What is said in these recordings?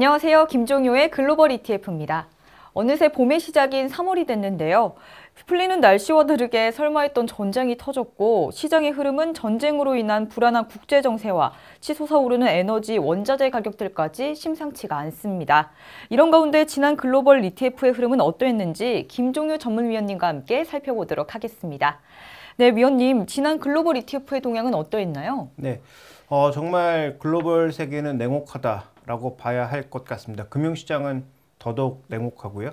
안녕하세요. 김종효의 글로벌 ETF입니다. 어느새 봄의 시작인 3월이 됐는데요. 풀리는 날씨와 다르게 설마했던 전쟁이 터졌고 시장의 흐름은 전쟁으로 인한 불안한 국제 정세와 치솟아오르는 에너지, 원자재 가격들까지 심상치가 않습니다. 이런 가운데 지난 글로벌 ETF의 흐름은 어떠했는지 김종효 전문위원님과 함께 살펴보도록 하겠습니다. 네, 위원님, 지난 글로벌 ETF의 동향은 어떠했나요? 네, 어, 정말 글로벌 세계는 냉혹하다. 라고 봐야 할 것 같습니다. 금융시장은 더더욱 냉혹하고요.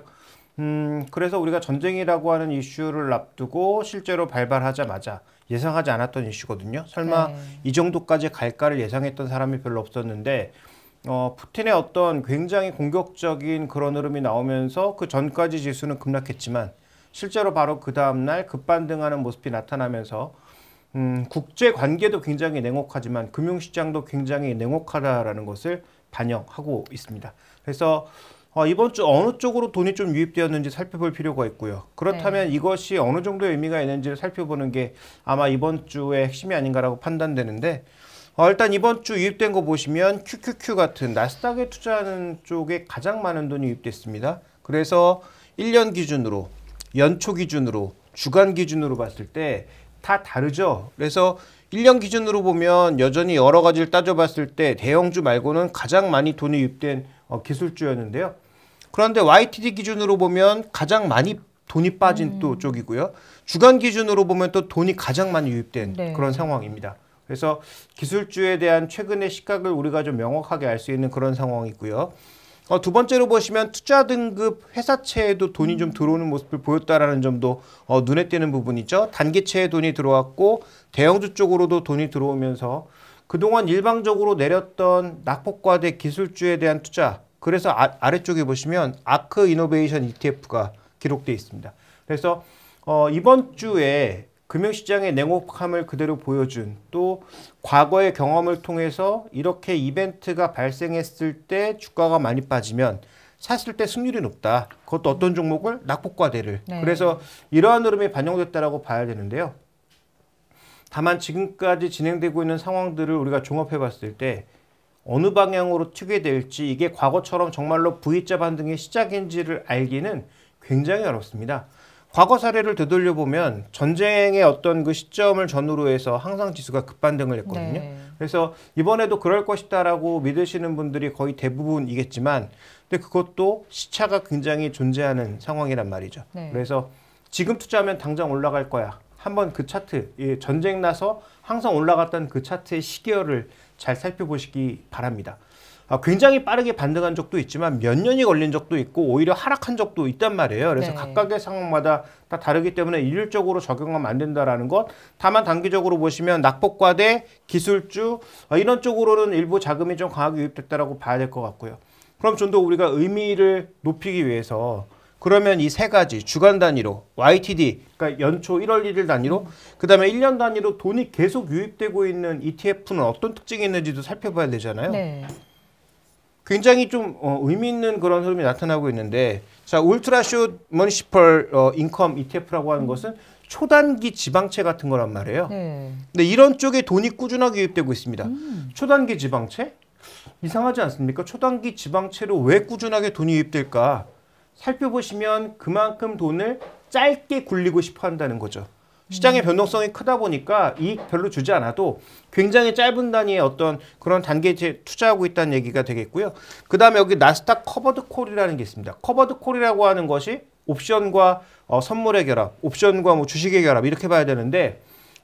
음, 그래서 우리가 전쟁이라고 하는 이슈를 앞두고 실제로 발발하자마자 예상하지 않았던 이슈거든요. 설마 네. 이 정도까지 갈까를 예상했던 사람이 별로 없었는데 어, 푸틴의 어떤 굉장히 공격적인 그런 흐름이 나오면서 그 전까지 지수는 급락했지만 실제로 바로 그 다음날 급반등하는 모습이 나타나면서 음, 국제 관계도 굉장히 냉혹하지만 금융시장도 굉장히 냉혹하다라는 것을 반영하고 있습니다. 그래서 어, 이번 주 어느 쪽으로 돈이 좀 유입되었는지 살펴볼 필요가 있고요. 그렇다면 네. 이것이 어느 정도의 의미가 있는지를 살펴보는 게 아마 이번 주의 핵심이 아닌가라고 판단되는데 어, 일단 이번 주 유입된 거 보시면 QQQ 같은 나스닥에 투자하는 쪽에 가장 많은 돈이 유입됐습니다. 그래서 1년 기준으로, 연초 기준으로, 주간 기준으로 봤을 때 다 다르죠. 그래서 1년 기준으로 보면 여전히 여러 가지를 따져봤을 때 대형주 말고는 가장 많이 돈이 유입된 어, 기술주였는데요. 그런데 YTD 기준으로 보면 가장 많이 돈이 빠진 음. 또 쪽이고요. 주간 기준으로 보면 또 돈이 가장 많이 유입된 네. 그런 상황입니다. 그래서 기술주에 대한 최근의 시각을 우리가 좀 명확하게 알 수 있는 그런 상황이고요. 어, 두 번째로 보시면 투자 등급 회사채에도 돈이 좀 들어오는 모습을 보였다라는 점도 어, 눈에 띄는 부분이죠. 단기채에 돈이 들어왔고 대형주 쪽으로도 돈이 들어오면서 그동안 일방적으로 내렸던 낙폭과대 기술주에 대한 투자 그래서 아, 래쪽에 보시면 아크 이노베이션 ETF가 기록돼 있습니다. 그래서 어, 이번 주에 금융시장의 냉혹함을 그대로 보여준 또 과거의 경험을 통해서 이렇게 이벤트가 발생했을 때 주가가 많이 빠지면 샀을 때 승률이 높다. 그것도 어떤 종목을 낙폭과대를. 네. 그래서 이러한 흐름이 반영됐다라고 봐야 되는데요. 다만 지금까지 진행되고 있는 상황들을 우리가 종합해 봤을 때 어느 방향으로 튀게 될지 이게 과거처럼 정말로 V자 반등의 시작인지를 알기는 굉장히 어렵습니다. 과거 사례를 되돌려보면 전쟁의 어떤 그 시점을 전후로 해서 항상 지수가 급반등을 했거든요. 네. 그래서 이번에도 그럴 것이다라고 믿으시는 분들이 거의 대부분이겠지만 근데 그것도 시차가 굉장히 존재하는 상황이란 말이죠. 네. 그래서 지금 투자하면 당장 올라갈 거야. 한번 그 차트, 예, 전쟁 나서 항상 올라갔던 그 차트의 시계열을잘 살펴보시기 바랍니다. 아, 굉장히 빠르게 반등한 적도 있지만 몇 년이 걸린 적도 있고 오히려 하락한 적도 있단 말이에요. 그래서 네. 각각의 상황마다 다 다르기 때문에 일률적으로 적용하면 안 된다라는 것. 다만 단기적으로 보시면 낙폭과대, 기술주 아, 이런 쪽으로는 일부 자금이 좀 강하게 유입됐다라고 봐야 될 것 같고요. 그럼 좀 더 우리가 의미를 높이기 위해서 그러면 이 세 가지 주간 단위로 YTD 그러니까 연초 1월 1일 단위로 그다음에 1년 단위로 돈이 계속 유입되고 있는 ETF는 어떤 특징이 있는지도 살펴봐야 되잖아요. 네. 굉장히 좀 어, 의미 있는 그런 흐름이 나타나고 있는데 자 울트라숏 머니시펄 어, 인컴 ETF라고 하는 것은 초단기 지방채 같은 거란 말이에요. 네. 근데 이런 쪽에 돈이 꾸준하게 유입되고 있습니다. 음. 초단기 지방채? 이상하지 않습니까? 초단기 지방채로 왜 꾸준하게 돈이 유입될까? 살펴보시면 그만큼 돈을 짧게 굴리고 싶어 한다는 거죠. 시장의 변동성이 크다 보니까 이익 별로 주지 않아도 굉장히 짧은 단위의 어떤 그런 단계에 투자하고 있다는 얘기가 되겠고요. 그 다음에 여기 나스닥 커버드 콜이라는 게 있습니다. 커버드 콜이라고 하는 것이 옵션과 어, 선물의 결합, 옵션과 뭐 주식의 결합 이렇게 봐야 되는데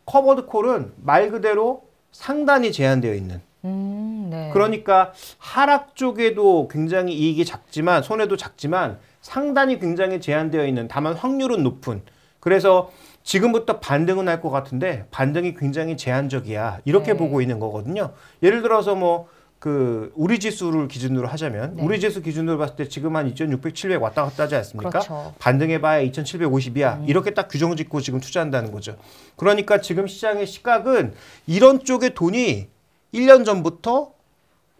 커버드 콜은 말 그대로 상단이 제한되어 있는 음, 네. 그러니까 하락 쪽에도 굉장히 이익이 작지만 손해도 작지만 상단이 굉장히 제한되어 있는 다만 확률은 높은 그래서 지금부터 반등은 할 것 같은데 반등이 굉장히 제한적이야 이렇게 네. 보고 있는 거거든요. 예를 들어서 뭐 그 우리 지수를 기준으로 하자면 네. 우리 지수 기준으로 봤을 때 지금 한 2,600, 700 왔다 갔다 하지 않습니까? 그렇죠. 반등해봐야 2,750이야 음. 이렇게 딱 규정 짓고 지금 투자한다는 거죠. 그러니까 지금 시장의 시각은 이런 쪽에 돈이 1년 전부터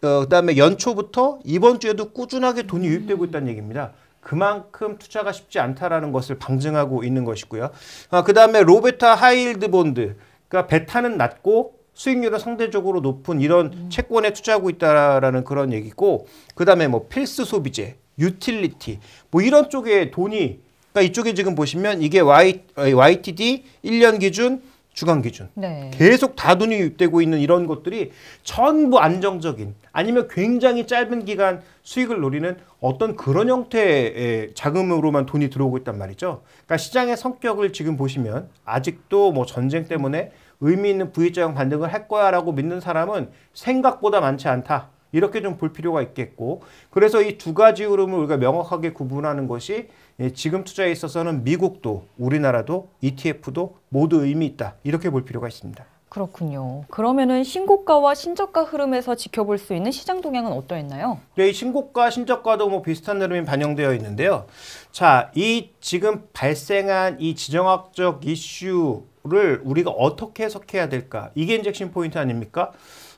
어, 그다음에 연초부터 이번 주에도 꾸준하게 돈이 유입되고 있다는 음. 얘기입니다. 그만큼 투자가 쉽지 않다라는 것을 방증하고 있는 것이고요. 아, 어, 그 다음에 로베타 하이힐드 본드, 그러니까 베타는 낮고 수익률은 상대적으로 높은 이런 음. 채권에 투자하고 있다라는 그런 얘기고 그 다음에 뭐 필수 소비재, 유틸리티 뭐 이런 쪽에 돈이 그러니까 이쪽에 지금 보시면 이게 y, YTD 1년 기준 주간 기준 네. 계속 다돈이 유입되고 있는 이런 것들이 전부 안정적인 아니면 굉장히 짧은 기간 수익을 노리는 어떤 그런 형태의 자금으로만 돈이 들어오고 있단 말이죠. 그러니까 시장의 성격을 지금 보시면 아직도 뭐 전쟁 때문에 의미 있는 V자형 반등을 할 거야라고 믿는 사람은 생각보다 많지 않다. 이렇게 좀 볼 필요가 있겠고 그래서 이 두 가지 흐름을 우리가 명확하게 구분하는 것이 예, 지금 투자에 있어서는 미국도 우리나라도 ETF도 모두 의미 있다 이렇게 볼 필요가 있습니다. 그렇군요. 그러면은 신고가와 신저가 흐름에서 지켜볼 수 있는 시장 동향은 어떠했나요? 네, 신고가, 신저가도 뭐 비슷한 흐름이 반영되어 있는데요. 자, 이 지금 발생한 이 지정학적 이슈를 우리가 어떻게 해석해야 될까? 이게 인젝션 포인트 아닙니까?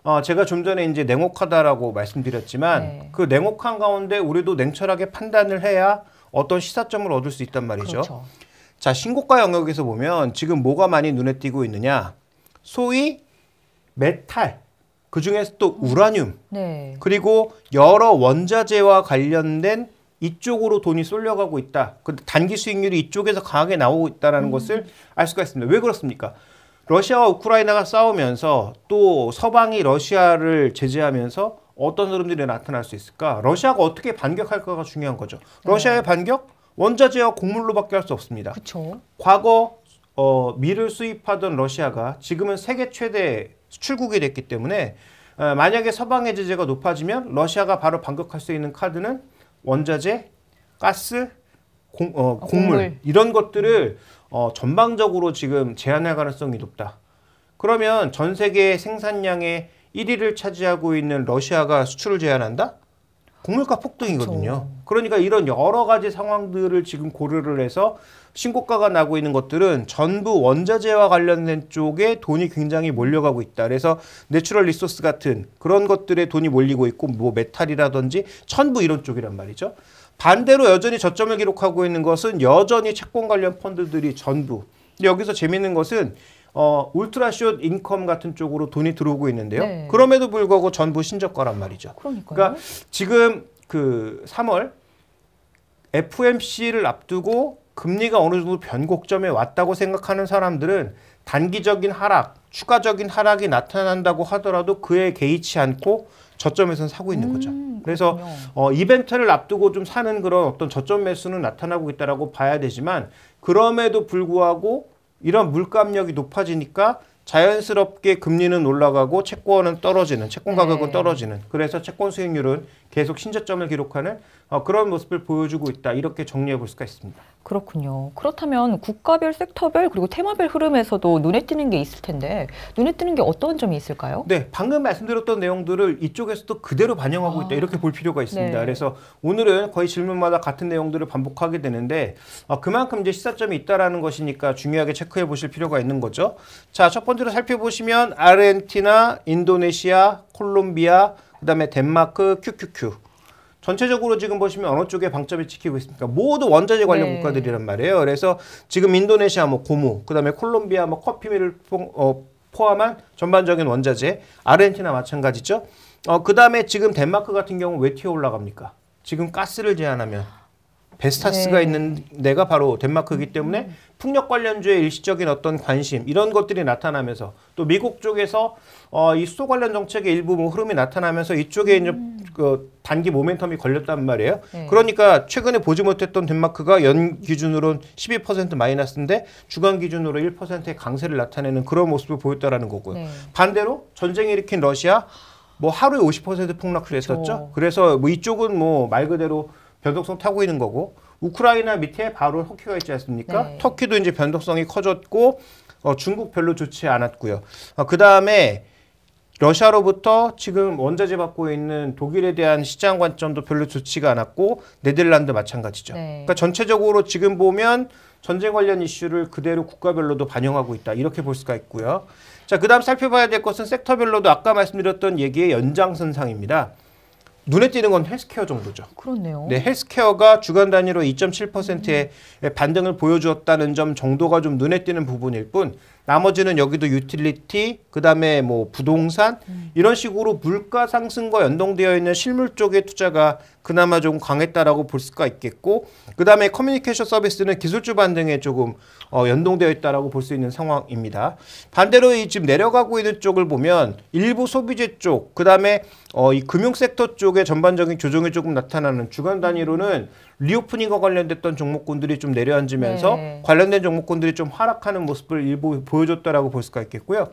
어, 제가 좀 전에 이제 냉혹하다라고 말씀드렸지만 네. 그 냉혹한 가운데 우리도 냉철하게 판단을 해야 어떤 시사점을 얻을 수 있단 말이죠. 그렇죠. 자, 신고가 영역에서 보면 지금 뭐가 많이 눈에 띄고 있느냐. 소위 메탈, 그 중에서 또 음. 우라늄, 네. 그리고 여러 원자재와 관련된 이쪽으로 돈이 쏠려가고 있다. 그 단기 수익률이 이쪽에서 강하게 나오고 있다는 라 음. 것을 알 수가 있습니다. 왜 그렇습니까? 러시아와 우크라이나가 싸우면서 또 서방이 러시아를 제재하면서 어떤 흐름들이 나타날 수 있을까? 러시아가 어떻게 반격할까가 중요한 거죠. 네. 러시아의 네. 반격? 원자재와 곡물로밖에 할 수 없습니다. 그쵸. 과거 어, 밀을 수입하던 러시아가 지금은 세계 최대 수출국이 됐기 때문에 어, 만약에 서방의 제재가 높아지면 러시아가 바로 반격할 수 있는 카드는 원자재, 가스, 공, 어, 어 곡물, 아, 곡물. 이런 것들을 음. 어, 전방적으로 지금 제한할 가능성이 높다. 그러면 전 세계 생산량의 1위를 차지하고 있는 러시아가 수출을 제한한다? 국물값 폭등이거든요. 그렇죠. 그러니까 이런 여러 가지 상황들을 지금 고려를 해서 신고가가 나고 있는 것들은 전부 원자재와 관련된 쪽에 돈이 굉장히 몰려가고 있다. 그래서 내추럴 리소스 같은 그런 것들에 돈이 몰리고 있고 뭐 메탈이라든지 천부 이런 쪽이란 말이죠. 반대로 여전히 저점을 기록하고 있는 것은 여전히 채권 관련 펀드들이 전부. 여기서 재밌는 것은 어, 울트라숏 인컴 같은 쪽으로 돈이 들어오고 있는데요. 네. 그럼에도 불구하고 전부 신저가란 말이죠. 그러니까요. 그러니까 지금 그 3월 FMC를 앞두고 금리가 어느 정도 변곡점에 왔다고 생각하는 사람들은 단기적인 하락, 추가적인 하락이 나타난다고 하더라도 그에 개의치 않고 저점에선 사고 있는 거죠. 음, 그래서 어, 이벤트를 앞두고 좀 사는 그런 어떤 저점 매수는 나타나고 있다라고 봐야 되지만 그럼에도 불구하고 이런 물가 압력이 높아지니까 자연스럽게 금리는 올라가고 채권은 떨어지는 채권 가격은 네. 떨어지는 그래서 채권 수익률은 계속 신저점을 기록하는 어, 그런 모습을 보여주고 있다. 이렇게 정리해 볼 수가 있습니다. 그렇군요. 그렇다면 국가별 섹터별 그리고 테마별 흐름에서도 눈에 띄는 게 있을 텐데 눈에 띄는 게 어떤 점이 있을까요? 네, 방금 말씀드렸던 내용들을 이쪽에서도 그대로 반영하고 아. 있다 이렇게 볼 필요가 있습니다. 네. 그래서 오늘은 거의 질문마다 같은 내용들을 반복하게 되는데 어, 그만큼 이제 시사점이 있다라는 것이니까 중요하게 체크해 보실 필요가 있는 거죠. 자, 첫 번째로 살펴보시면 아르헨티나, 인도네시아, 콜롬비아, 그 다음에 덴마크 QQQ 전체적으로 지금 보시면 어느 쪽에 방점을 지키고 있습니까? 모두 원자재 관련 네. 국가들이란 말이에요. 그래서 지금 인도네시아 뭐 고무, 그다음에 콜롬비아 뭐 커피밀을 포, 어, 포함한 전반적인 원자재, 아르헨티나 마찬가지죠. 어, 그다음에 지금 덴마크 같은 경우 왜 튀어 올라갑니까? 지금 가스를 제한하면 베스타스가 네. 있는 데가 바로 덴마크이기 음. 때문에 풍력 관련주의 일시적인 어떤 관심 이런 것들이 나타나면서 또 미국 쪽에서 어, 이 수소 관련 정책의 일부 뭐 흐름이 나타나면서 이쪽에 음. 이제 그 단기 모멘텀이 걸렸단 말이에요. 네. 그러니까 최근에 보지 못했던 덴마크가 연 기준으로는 12% 마이너스인데 주간 기준으로 1%의 강세를 나타내는 그런 모습을 보였다라는 거고요. 네. 반대로 전쟁이 일으킨 러시아 뭐 하루에 50% 폭락을 했었죠. 오. 그래서 뭐 이쪽은 뭐 말 그대로 변동성 타고 있는 거고 우크라이나 밑에 바로 터키가 있지 않습니까? 네. 터키도 이제 변동성이 커졌고 어, 중국 별로 좋지 않았고요. 어, 그 다음에 러시아로부터 지금 원자재 받고 있는 독일에 대한 시장 관점도 별로 좋지가 않았고 네덜란드 마찬가지죠. 네. 그러니까 전체적으로 지금 보면 전쟁 관련 이슈를 그대로 국가별로도 반영하고 있다 이렇게 볼 수가 있고요. 자 그다음 살펴봐야 될 것은 섹터별로도 아까 말씀드렸던 얘기의 연장선상입니다. 눈에 띄는 건 헬스케어 정도죠. 그렇네요. 네, 헬스케어가 주간 단위로 2.7%의 음. 반등을 보여주었다는 점 정도가 좀 눈에 띄는 부분일 뿐 나머지는 여기도 유틸리티, 그 다음에 뭐 부동산 음. 이런 식으로 물가 상승과 연동되어 있는 실물 쪽의 투자가 그나마 좀 강했다라고 볼 수가 있겠고, 그 다음에 커뮤니케이션 서비스는 기술주 반등에 조금 어, 연동되어 있다라고 볼 수 있는 상황입니다. 반대로 이 지금 내려가고 있는 쪽을 보면 일부 소비재 쪽, 그 다음에 어, 이 금융 섹터 쪽에 전반적인 조정이 조금 나타나는 주간 단위로는 리오프닝과 관련됐던 종목군들이 좀 내려앉으면서 네. 관련된 종목군들이 좀 하락하는 모습을 일부 보여줬다라고 볼 수가 있겠고요.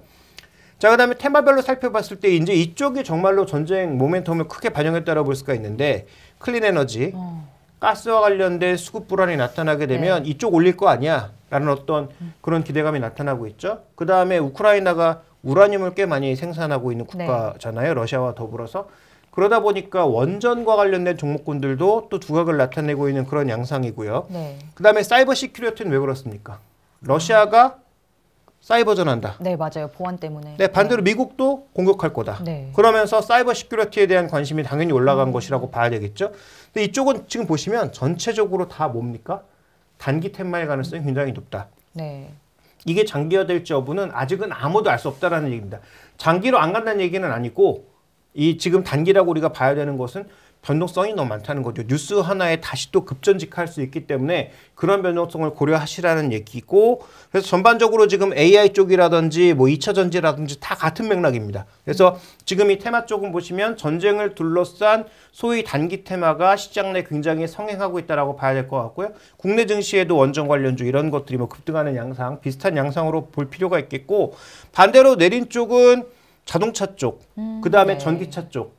자, 그 다음에 테마별로 살펴봤을 때 이제 이쪽이 정말로 전쟁 모멘텀을 크게 반영했다라고 볼 수가 있는데 클린 에너지, 어. 가스와 관련된 수급 불안이 나타나게 되면 네. 이쪽 올릴 거 아니야 라는 어떤 음. 그런 기대감이 나타나고 있죠. 그 다음에 우크라이나가 우라늄을 꽤 많이 생산하고 있는 네. 국가잖아요. 네. 러시아와 더불어서. 그러다 보니까 원전과 관련된 종목군들도 또 두각을 나타내고 있는 그런 양상이고요. 네. 그다음에 사이버 시큐리티는 왜 그렇습니까? 러시아가 사이버전한다. 네, 맞아요. 보안 때문에. 네, 반대로 네. 미국도 공격할 거다. 네. 그러면서 사이버 시큐리티에 대한 관심이 당연히 올라간 음. 것이라고 봐야 되겠죠. 근데 이쪽은 지금 보시면 전체적으로 다 뭡니까? 단기 템마일 가능성이 굉장히 높다. 네. 이게 장기화될지 여부는 아직은 아무도 알 수 없다라는 얘기입니다. 장기로 안 간다는 얘기는 아니고 이 지금 단기라고 우리가 봐야 되는 것은 변동성이 너무 많다는 거죠. 뉴스 하나에 다시 또 급전직할 수 있기 때문에 그런 변동성을 고려하시라는 얘기고 그래서 전반적으로 지금 AI 쪽이라든지 뭐 2차 전지라든지 다 같은 맥락입니다. 그래서 지금 이 테마 쪽은 보시면 전쟁을 둘러싼 소위 단기 테마가 시장 내 굉장히 성행하고 있다라고 봐야 될 것 같고요. 국내 증시에도 원전 관련주 이런 것들이 뭐 급등하는 양상 비슷한 양상으로 볼 필요가 있겠고 반대로 내린 쪽은 자동차 쪽, 음, 그 다음에 네. 전기차 쪽.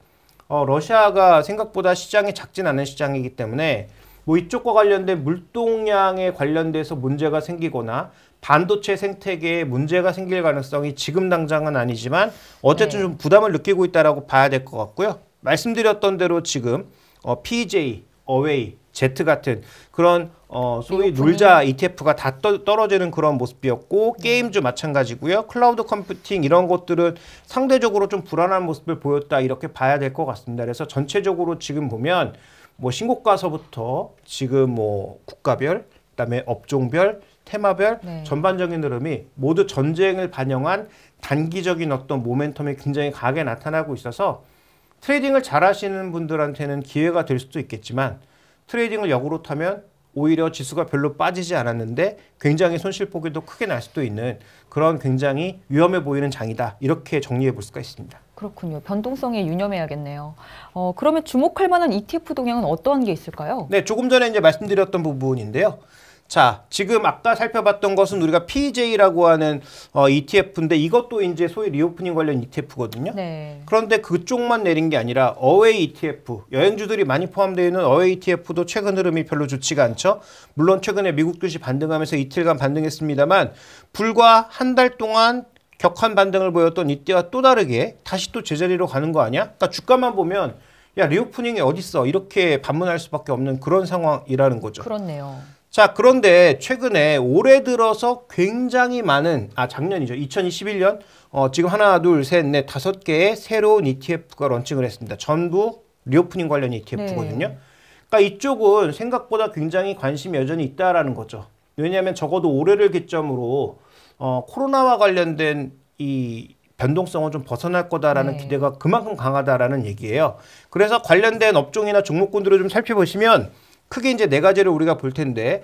어, 러시아가 생각보다 시장이 작진 않은 시장이기 때문에 뭐 이쪽과 관련된 물동량에 관련돼서 문제가 생기거나 반도체 생태계에 문제가 생길 가능성이 지금 당장은 아니지만 어쨌든 네. 좀 부담을 느끼고 있다라고 봐야 될 것 같고요. 말씀드렸던 대로 지금 어, PJ, 어웨이, 제트 같은 그런 어, 소위 놀자 ETF가 다 떠, 떨어지는 그런 모습이었고 게임주 마찬가지고요. 클라우드 컴퓨팅 이런 것들은 상대적으로 좀 불안한 모습을 보였다 이렇게 봐야 될 것 같습니다. 그래서 전체적으로 지금 보면 뭐 신고가서부터 지금 뭐 국가별 그다음에 업종별 테마별 네. 전반적인 흐름이 모두 전쟁을 반영한 단기적인 어떤 모멘텀이 굉장히 강하게 나타나고 있어서 트레이딩을 잘하시는 분들한테는 기회가 될 수도 있겠지만 트레이딩을 역으로 타면 오히려 지수가 별로 빠지지 않았는데 굉장히 손실폭이 더 크게 날 수도 있는 그런 굉장히 위험해 보이는 장이다. 이렇게 정리해 볼 수가 있습니다. 그렇군요. 변동성에 유념해야겠네요. 어, 그러면 주목할 만한 ETF 동향은 어떠한 게 있을까요? 네, 조금 전에 이제 말씀드렸던 부분인데요. 자, 지금 아까 살펴봤던 것은 우리가 PJ라고 하는 어, ETF인데 이것도 이제 소위 리오프닝 관련 ETF거든요. 네. 그런데 그쪽만 내린 게 아니라 어웨이 ETF, 여행주들이 많이 포함되어 있는 어웨이 ETF도 최근 흐름이 별로 좋지가 않죠. 물론 최근에 미국 주시 반등하면서 이틀간 반등했습니다만 불과 한 달 동안 격한 반등을 보였던 이때와 또 다르게 다시 또 제자리로 가는 거 아니야? 그러니까 주가만 보면 야 리오프닝이 어딨어 이렇게 반문할 수밖에 없는 그런 상황이라는 거죠. 그렇네요. 자 그런데 최근에 올해 들어서 굉장히 많은 아 작년이죠 2021년 어, 지금 하나 둘 셋 넷 다섯 개의 새로운 ETF가 런칭을 했습니다 전부 리오프닝 관련 ETF거든요 네. 그러니까 이쪽은 생각보다 굉장히 관심이 여전히 있다라는 거죠 왜냐하면 적어도 올해를 기점으로 어, 코로나와 관련된 이 변동성은 좀 벗어날 거다라는 네. 기대가 그만큼 강하다라는 얘기예요 그래서 관련된 업종이나 종목군들을 좀 살펴보시면 크게 이제 네 가지를 우리가 볼 텐데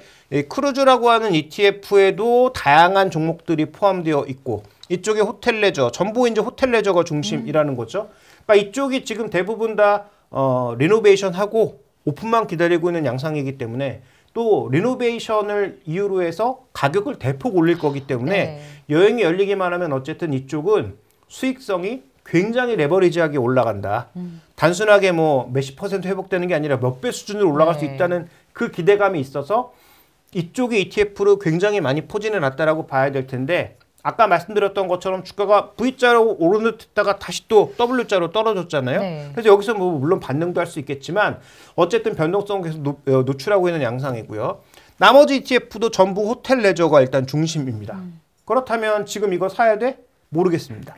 크루즈라고 하는 ETF에도 다양한 종목들이 포함되어 있고 이쪽에 호텔 레저, 전부 이제 호텔 레저가 중심이라는 음. 거죠. 그러니까 이쪽이 지금 대부분 다 어, 리노베이션하고 오픈만 기다리고 있는 양상이기 때문에 또 리노베이션을 이유로 해서 가격을 대폭 올릴 거기 때문에 네. 여행이 열리기만 하면 어쨌든 이쪽은 수익성이 굉장히 레버리지하게 올라간다. 음. 단순하게 뭐 몇십 퍼센트 회복되는 게 아니라 몇 배 수준으로 올라갈 네. 수 있다는 그 기대감이 있어서 이쪽이 ETF로 굉장히 많이 포진해 놨다라고 봐야 될 텐데 아까 말씀드렸던 것처럼 주가가 V자로 오른 듯 했다가 다시 또 W자로 떨어졌잖아요. 네. 그래서 여기서 뭐 물론 반등도 할 수 있겠지만 어쨌든 변동성 계속 노, 어, 노출하고 있는 양상이고요. 나머지 ETF도 전부 호텔 레저가 일단 중심입니다. 음. 그렇다면 지금 이거 사야 돼? 모르겠습니다.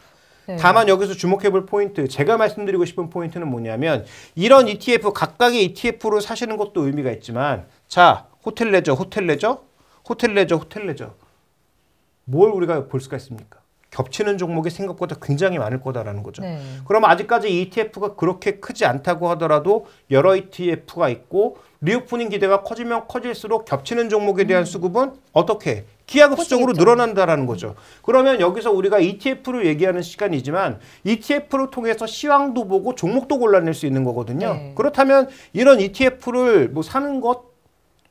네. 다만 여기서 주목해 볼 포인트, 제가 말씀드리고 싶은 포인트는 뭐냐면 이런 ETF, 각각의 ETF로 사시는 것도 의미가 있지만 자, 호텔 레저, 호텔 레저, 호텔 레저, 호텔 레저. 뭘 우리가 볼 수가 있습니까? 겹치는 종목이 생각보다 굉장히 많을 거다라는 거죠. 네. 그럼 아직까지 ETF가 그렇게 크지 않다고 하더라도 여러 ETF가 있고 리오프닝 기대가 커지면 커질수록 겹치는 종목에 대한 음. 수급은 어떻게 기하급수적으로 늘어난다라는 거죠. 음. 그러면 여기서 우리가 ETF를 얘기하는 시간이지만 ETF를 통해서 시황도 보고 종목도 골라낼 수 있는 거거든요. 네. 그렇다면 이런 ETF를 뭐 사는 것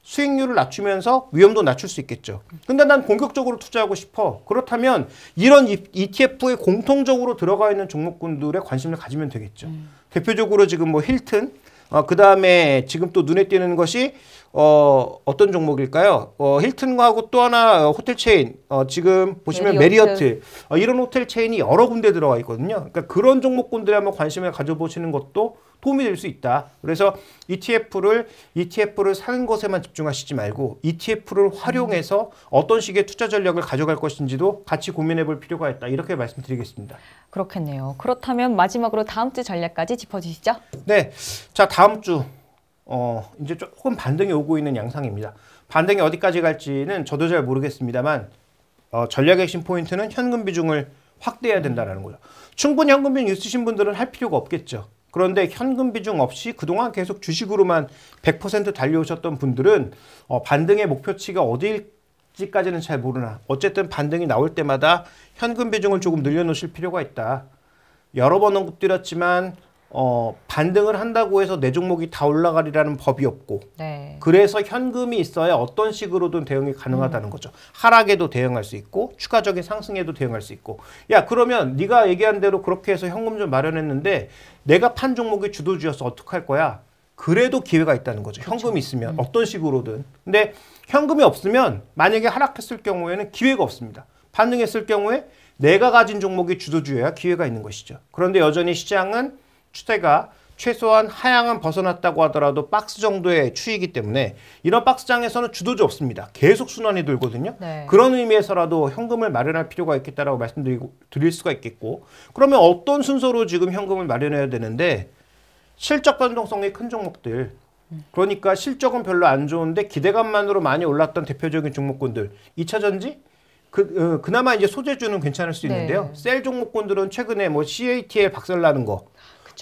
수익률을 낮추면서 위험도 낮출 수 있겠죠. 근데 난 공격적으로 투자하고 싶어. 그렇다면 이런 ETF에 공통적으로 들어가 있는 종목군들에 관심을 가지면 되겠죠. 음. 대표적으로 지금 뭐 힐튼, 어, 그 다음에 지금 또 눈에 띄는 것이 어, 어떤 종목일까요? 어, 힐튼하고 또 하나 어, 호텔 체인, 어, 지금 보시면 메리어트, 메리어트. 어, 이런 호텔 체인이 여러 군데 들어가 있거든요. 그러니까 그런 종목군들에 한번 관심을 가져보시는 것도 도움이 될 수 있다. 그래서 ETF를 ETF를 사는 것에만 집중하시지 말고 ETF를 활용해서 어떤 식의 투자 전략을 가져갈 것인지도 같이 고민해 볼 필요가 있다. 이렇게 말씀드리겠습니다. 그렇겠네요. 그렇다면 마지막으로 다음 주 전략까지 짚어 주시죠. 네. 자, 다음 주 어, 이제 조금 반등이 오고 있는 양상입니다. 반등이 어디까지 갈지는 저도 잘 모르겠습니다만 어, 전략 의 핵심 포인트는 현금 비중을 확대해야 된다는 거죠. 충분히 현금 비중 있으신 분들은 할 필요가 없겠죠. 그런데 현금 비중 없이 그동안 계속 주식으로만 100% 달려오셨던 분들은 어, 반등의 목표치가 어디일지까지는 잘 모르나 어쨌든 반등이 나올 때마다 현금 비중을 조금 늘려놓으실 필요가 있다. 여러 번 언급드렸지만 어, 반등을 한다고 해서 내 종목이 다 올라가리라는 법이 없고 네. 그래서 현금이 있어야 어떤 식으로든 대응이 가능하다는 음. 거죠. 하락에도 대응할 수 있고 추가적인 상승에도 대응할 수 있고 야 그러면 네가 얘기한 대로 그렇게 해서 현금 좀 마련했는데 내가 판 종목이 주도주여서 어떡할 거야? 그래도 기회가 있다는 거죠. 그렇죠. 현금이 있으면 음. 어떤 식으로든. 근데 현금이 없으면 만약에 하락했을 경우에는 기회가 없습니다. 반등했을 경우에 내가 가진 종목이 주도주여야 기회가 있는 것이죠. 그런데 여전히 시장은 추세가 최소한 하향은 벗어났다고 하더라도 박스 정도의 추이기 때문에 이런 박스장에서는 주도주 없습니다. 계속 순환이 돌거든요. 네. 그런 의미에서라도 현금을 마련할 필요가 있겠다라고 말씀드리고 드릴 수가 있겠고 그러면 어떤 순서로 지금 현금을 마련해야 되는데 실적 변동성이 큰 종목들 그러니까 실적은 별로 안 좋은데 기대감만으로 많이 올랐던 대표적인 종목군들 2차전지 그, 어, 그나마 이제 소재주는 괜찮을 수 있는데요. 네. 셀 종목군들은 최근에 뭐 CAT에 박살나는 거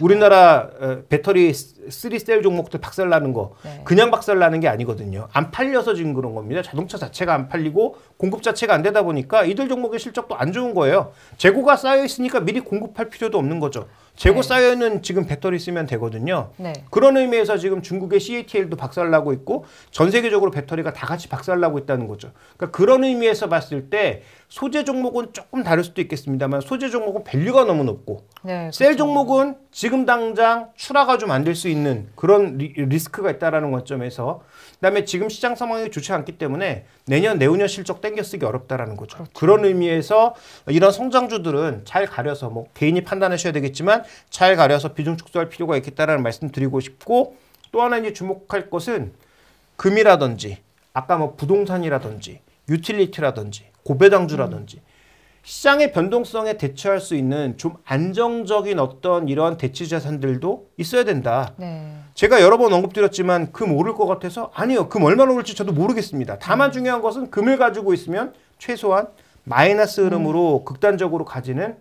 우리나라 어, 배터리 3셀 종목들 박살나는 거 네. 그냥 박살나는 게 아니거든요. 안 팔려서 지금 그런 겁니다. 자동차 자체가 안 팔리고 공급 자체가 안 되다 보니까 이들 종목의 실적도 안 좋은 거예요. 재고가 쌓여 있으니까 미리 공급할 필요도 없는 거죠. 재고 네. 쌓여 있는 지금 배터리 쓰면 되거든요. 네. 그런 의미에서 지금 중국의 CATL도 박살나고 있고 전 세계적으로 배터리가 다 같이 박살나고 있다는 거죠. 그러니까 그런 의미에서 봤을 때 소재 종목은 조금 다를 수도 있겠습니다만 소재 종목은 밸류가 너무 높고 네, 셀 그렇죠. 종목은 지금 당장 출하가 좀 안될수 있는 있는 그런 리, 스크가 있다라는 관점에서 그다음에 지금 시장 상황이 좋지 않기 때문에 내년 내후년 실적 땡겨쓰기 어렵다라는 거죠. 그렇죠. 그런 의미에서 이런 성장주들은 잘 가려서 뭐 개인이 판단하셔야 되겠지만 잘 가려서 비중 축소할 필요가 있겠다라는 말씀드리고 싶고 또 하나 이제 주목할 것은 금이라든지 아까 뭐 부동산이라든지 유틸리티라든지 고배당주라든지 시장의 변동성에 대처할 수 있는 좀 안정적인 어떤 이러한 대체 자산들도 있어야 된다. 네. 제가 여러 번 언급드렸지만 금 오를 것 같아서 아니요. 금 얼마나 오를지 저도 모르겠습니다. 다만 중요한 것은 금을 가지고 있으면 최소한 마이너스 흐름으로 음. 극단적으로 가지는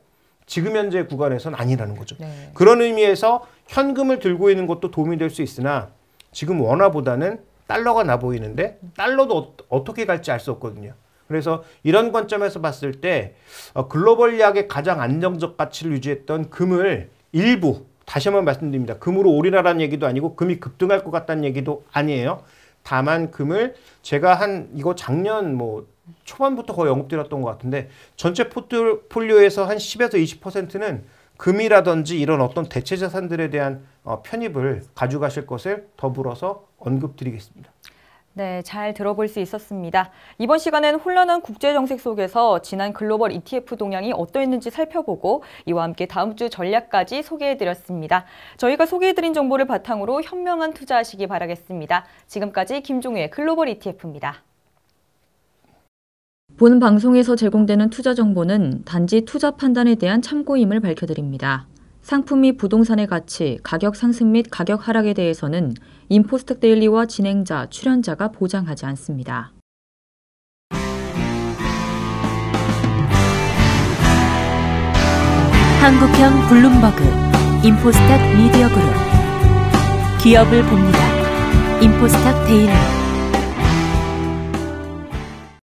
지금 현재 구간에서는 아니라는 거죠. 네. 그런 의미에서 현금을 들고 있는 것도 도움이 될 수 있으나 지금 원화보다는 달러가 나 보이는데 달러도 어, 떻게 갈지 알 수 없거든요. 그래서 이런 관점에서 봤을 때 어, 글로벌 약의 가장 안정적 가치를 유지했던 금을 일부 다시 한번 말씀드립니다. 금으로 오리라라는 얘기도 아니고 금이 급등할 것 같다는 얘기도 아니에요. 다만 금을 제가 한 이거 작년 뭐 초반부터 거의 언급드렸던 것 같은데 전체 포트폴리오에서 한 10에서 20%는 금이라든지 이런 어떤 대체 자산들에 대한 어, 편입을 가져가실 것을 더불어서 언급드리겠습니다. 네, 잘 들어볼 수 있었습니다. 이번 시간엔 혼란한 국제 정책 속에서 지난 글로벌 ETF 동향이 어떠했는지 살펴보고 이와 함께 다음 주 전략까지 소개해드렸습니다. 저희가 소개해드린 정보를 바탕으로 현명한 투자하시기 바라겠습니다. 지금까지 김종우의 글로벌 ETF입니다. 본 방송에서 제공되는 투자 정보는 단지 투자 판단에 대한 참고임을 밝혀드립니다. 상품및 부동산의 가치, 가격 상승 및 가격 하락에 대해서는 인포스텍 데일리와 진행자, 출연자가 보장하지 않습니다. 한국형 블룸버그 인포스탁 미디어 그룹 기업을 봅니다. 인포스탁 데일리